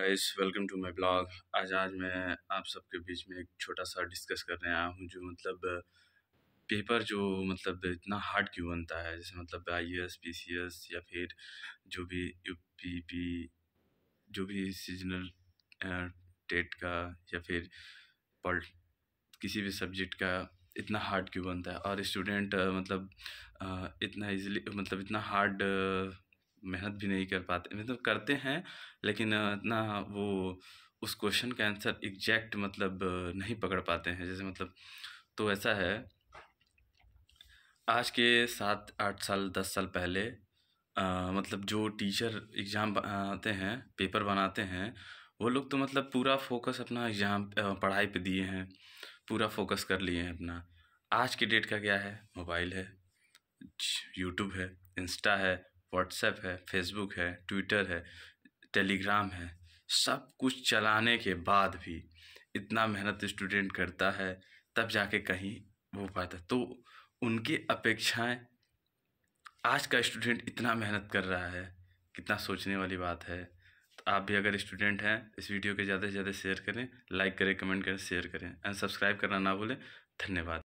guys welcome to my blog आज आज मैं आप सबके बीच में एक छोटा सा डिस्कस करने आया हूँ जो मतलब पेपर जो मतलब इतना हार्ड क्यों बनता है जैसे मतलब I S P C S या फिर जो भी यू पी पी जो भी सीजनल टेट का या फिर पल किसी भी सब्जेक्ट का इतना हार्ड क्यों बनता है और स्टूडेंट मतलब, मतलब इतना इजीली मतलब इतना हार्ड मेहनत भी नहीं कर पाते मतलब तो करते हैं लेकिन इतना वो उस क्वेश्चन का आंसर एग्जैक्ट मतलब नहीं पकड़ पाते हैं जैसे मतलब तो ऐसा है आज के सात आठ साल दस साल पहले आ, मतलब जो टीचर एग्ज़ाम बनाते हैं पेपर बनाते हैं वो लोग तो मतलब पूरा फोकस अपना एग्ज़ाम पढ़ाई पे दिए हैं पूरा फोकस कर लिए हैं अपना आज के डेट का क्या है मोबाइल है यूट्यूब है इंस्टा है व्हाट्सएप है फेसबुक है ट्विटर है टेलीग्राम है सब कुछ चलाने के बाद भी इतना मेहनत स्टूडेंट करता है तब जाके कहीं हो पाता तो उनकी अपेक्षाएं आज का स्टूडेंट इतना मेहनत कर रहा है कितना सोचने वाली बात है तो आप भी अगर स्टूडेंट हैं इस वीडियो के ज़्यादा से ज़्यादा शेयर करें लाइक करें कमेंट करें शेयर करें एंड सब्सक्राइब करना ना भूलें धन्यवाद